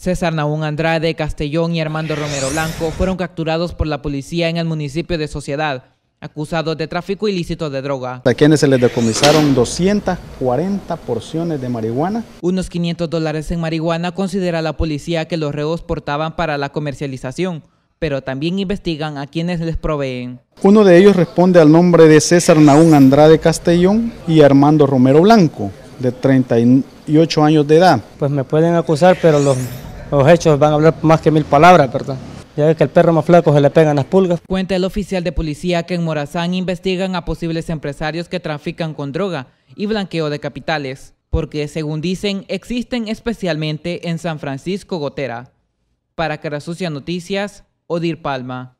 César Naún Andrade, Castellón y Armando Romero Blanco fueron capturados por la policía en el municipio de Sociedad, acusados de tráfico ilícito de droga. A quienes se les decomisaron 240 porciones de marihuana. Unos 500 dólares en marihuana considera la policía que los reos portaban para la comercialización, pero también investigan a quienes les proveen. Uno de ellos responde al nombre de César Naún Andrade Castellón y Armando Romero Blanco, de 38 años de edad. Pues me pueden acusar, pero los los hechos van a hablar más que mil palabras, ¿verdad? Ya ves que el perro más flaco se le pegan las pulgas. Cuenta el oficial de policía que en Morazán investigan a posibles empresarios que trafican con droga y blanqueo de capitales, porque según dicen existen especialmente en San Francisco Gotera. Para que Sucia Noticias, Odir Palma.